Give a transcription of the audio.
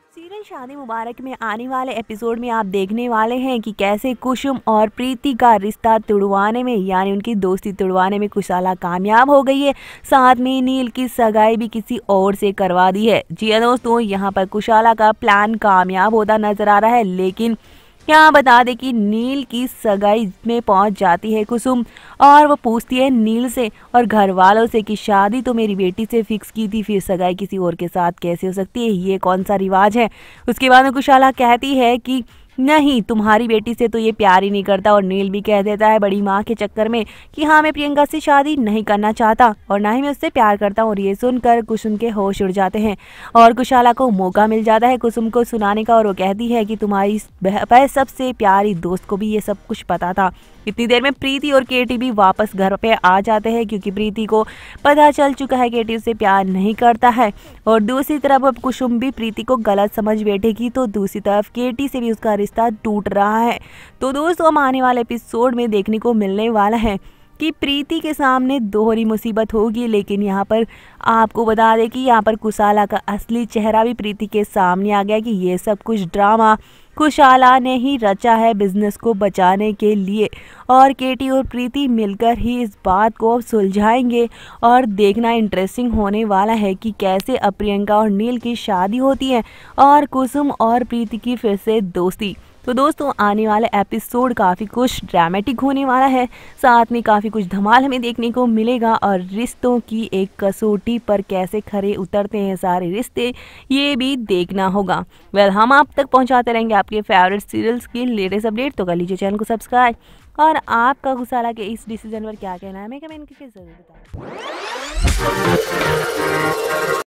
serial शादी मुबारक में आने वाले एपिसोड में आप देखने वाले हैं कि कैसे कुसुम और प्रीति का रिश्ता तुड़वाने में यानी उनकी दोस्ती तुड़वाने में कुशाला कामयाब हो गई है साथ में नील की सगाई भी किसी और से करवा दी है जी हाँ दोस्तों यहाँ पर कुशाला का प्लान कामयाब होता नजर आ रहा है लेकिन यहाँ बता दे कि नील की सगाई में पहुंच जाती है कुसुम और वो पूछती है नील से और घर वालों से कि शादी तो मेरी बेटी से फिक्स की थी फिर सगाई किसी और के साथ कैसे हो सकती है ये कौन सा रिवाज है उसके बाद में कुशाला कहती है कि नहीं तुम्हारी बेटी से तो ये प्यार ही नहीं करता और नील भी कह देता है बड़ी माँ के चक्कर में कि हाँ मैं प्रियंका से शादी नहीं करना चाहता और ना ही मैं उससे प्यार करता हूँ और ये सुनकर कुसुम के होश उड़ जाते हैं और कुशाला को मौका मिल जाता है कुसुम को सुनाने का और वो कहती है कि तुम्हारी वह सबसे प्यारी दोस्त को भी ये सब कुछ पता था इतनी देर में प्रीति और केटी भी वापस घर पे आ जाते हैं क्योंकि प्रीति को पता चल चुका है केटी उससे प्यार नहीं करता है और दूसरी तरफ अब कुसुम भी प्रीति को गलत समझ बैठेगी तो दूसरी तरफ केटी से भी उसका रिश्ता टूट रहा है तो दोस्तों हम आने वाले एपिसोड में देखने को मिलने वाला है कि प्रीति के सामने दोहरी मुसीबत होगी लेकिन यहाँ पर आपको बता दें कि यहाँ पर कुशाला का असली चेहरा भी प्रीति के सामने आ गया कि ये सब कुछ ड्रामा कुशाला ने ही रचा है बिजनेस को बचाने के लिए और केटी और प्रीति मिलकर ही इस बात को सुलझाएंगे और देखना इंटरेस्टिंग होने वाला है कि कैसे अब प्रियंका और नील की शादी होती है और कुसुम और प्रीति की फिर से दोस्ती तो दोस्तों आने वाला एपिसोड काफ़ी कुछ ड्रामेटिक होने वाला है साथ में काफ़ी कुछ धमाल हमें देखने को मिलेगा और रिश्तों की एक कसौटी पर कैसे खरे उतरते हैं सारे रिश्ते ये भी देखना होगा वेल हम आप तक पहुंचाते रहेंगे आपके फेवरेट सीरियल्स की लेटेस्ट अपडेट तो कर लीजिए चैनल को सब्सक्राइब और आपका ला के इस डिसीजन पर क्या कहना है हमें कमेंट करके ज़रूर बताएं